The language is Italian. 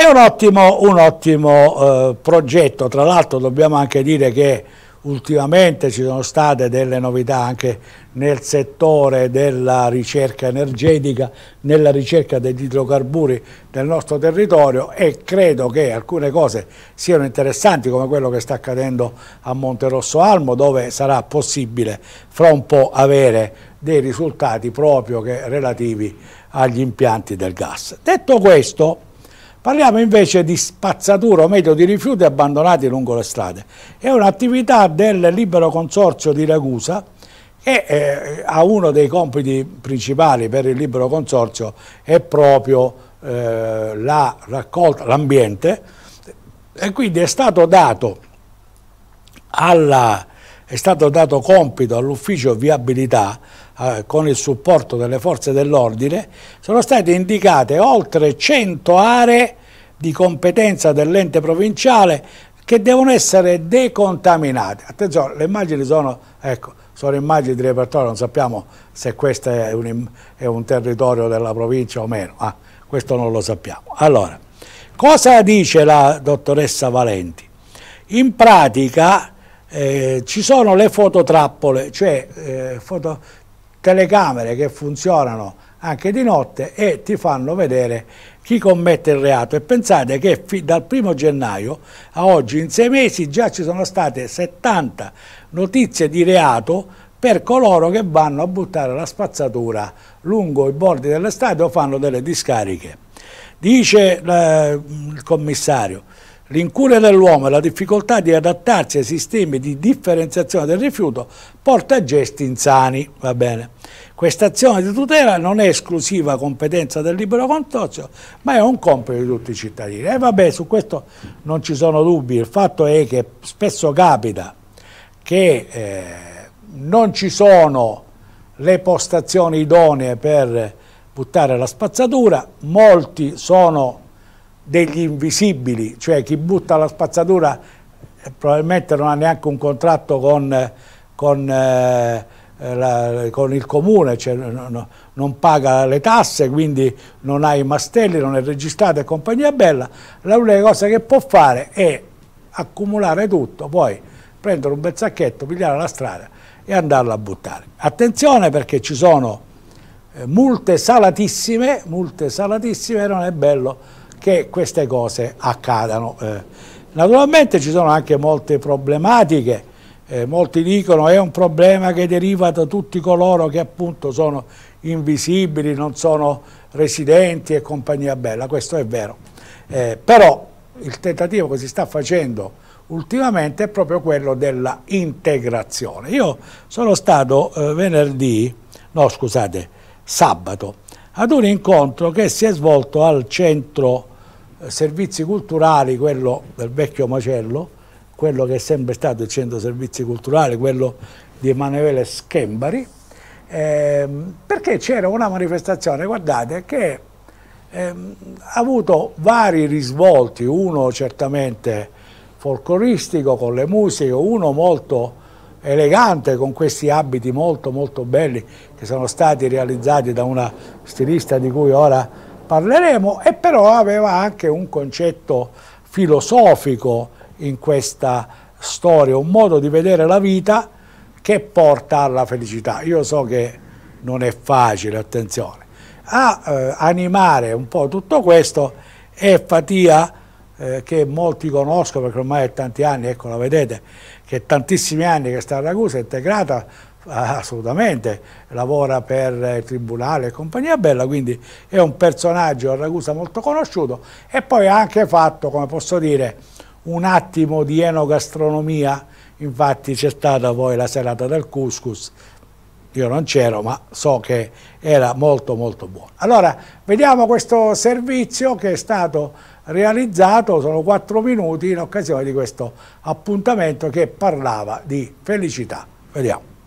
È un ottimo, un ottimo eh, progetto, tra l'altro dobbiamo anche dire che ultimamente ci sono state delle novità anche nel settore della ricerca energetica, nella ricerca degli idrocarburi del nostro territorio e credo che alcune cose siano interessanti come quello che sta accadendo a Monterosso Almo dove sarà possibile fra un po' avere dei risultati proprio relativi agli impianti del gas. Detto questo, Parliamo invece di spazzatura, o meglio di rifiuti abbandonati lungo le strade. È un'attività del libero consorzio di Ragusa che eh, ha uno dei compiti principali per il libero consorzio è proprio eh, la raccolta, l'ambiente e quindi è stato dato alla è stato dato compito all'ufficio viabilità eh, con il supporto delle forze dell'ordine, sono state indicate oltre 100 aree di competenza dell'ente provinciale che devono essere decontaminate. Attenzione, le immagini sono, ecco, sono immagini di repertorio, non sappiamo se questo è un, è un territorio della provincia o meno, ah, questo non lo sappiamo. Allora, cosa dice la dottoressa Valenti? In pratica eh, ci sono le fototrappole, cioè eh, foto, telecamere che funzionano anche di notte e ti fanno vedere chi commette il reato e pensate che dal primo gennaio a oggi in sei mesi già ci sono state 70 notizie di reato per coloro che vanno a buttare la spazzatura lungo i bordi dell'estate o fanno delle discariche. Dice eh, il commissario, L'incuria dell'uomo e la difficoltà di adattarsi ai sistemi di differenziazione del rifiuto porta a gesti insani, va bene. Questa azione di tutela non è esclusiva competenza del libero consorzio, ma è un compito di tutti i cittadini. E eh, vabbè, su questo non ci sono dubbi, il fatto è che spesso capita che eh, non ci sono le postazioni idonee per buttare la spazzatura, molti sono degli invisibili, cioè chi butta la spazzatura eh, probabilmente non ha neanche un contratto con, con, eh, la, con il comune, cioè, no, no, non paga le tasse, quindi non ha i mastelli, non è registrato e compagnia bella, l'unica cosa che può fare è accumulare tutto, poi prendere un bel sacchetto, pigliare la strada e andarla a buttare. Attenzione perché ci sono eh, multe salatissime, multe salatissime, non è bello che queste cose accadano. Eh, naturalmente ci sono anche molte problematiche, eh, molti dicono che è un problema che deriva da tutti coloro che appunto sono invisibili, non sono residenti e compagnia bella, questo è vero. Eh, però il tentativo che si sta facendo ultimamente è proprio quello della integrazione. Io sono stato eh, venerdì, no scusate, sabato, ad un incontro che si è svolto al centro eh, servizi culturali, quello del vecchio macello, quello che è sempre stato il centro servizi culturali, quello di Emanuele Schembari, ehm, perché c'era una manifestazione, guardate, che ehm, ha avuto vari risvolti, uno certamente folcloristico con le musiche, uno molto elegante con questi abiti molto molto belli che sono stati realizzati da una stilista di cui ora parleremo e però aveva anche un concetto filosofico in questa storia, un modo di vedere la vita che porta alla felicità. Io so che non è facile, attenzione. A eh, animare un po' tutto questo è Fatia eh, che molti conoscono perché ormai è tanti anni, ecco la vedete, che è tantissimi anni che sta a Ragusa, è integrata ah, assolutamente, lavora per il Tribunale e compagnia bella, quindi è un personaggio a Ragusa molto conosciuto e poi ha anche fatto, come posso dire, un attimo di enogastronomia, infatti c'è stata poi la serata del couscous io non c'ero ma so che era molto molto buono. Allora vediamo questo servizio che è stato realizzato, sono quattro minuti in occasione di questo appuntamento che parlava di felicità. Vediamo.